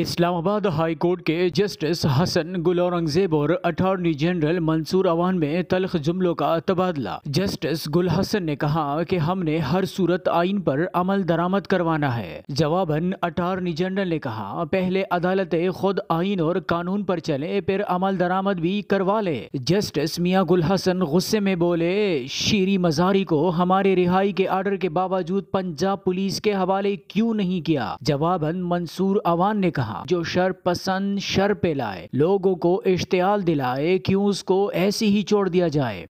Islamabad High Court के justice Hasan Gul Aurangzeb और attorney general Mansoor Awan में तलख जुमलों का तबादला जस्टिस गुल हसन ने कहा कि हमने हर सूरत आइन पर अमल दरामद करवाना है जवाबन अटॉर्नी जनरल ने कहा पहले अदालतें खुद आइन और कानून पर चले फिर अमल दरामद भी करवा ले जस्टिस मियाँ गुल हसन गुस्से में बोले शीरी मजारी को हमारे रिहाई के आर्डर के बावजूद पंजाब पुलिस के हवाले क्यूँ नहीं किया जवाबन मंसूर अवान ने कहा तनहा जो पसंद शर पे लाए लोगों को इश्तियाल दिलाए क्यों उसको ऐसे ही छोड़ दिया जाए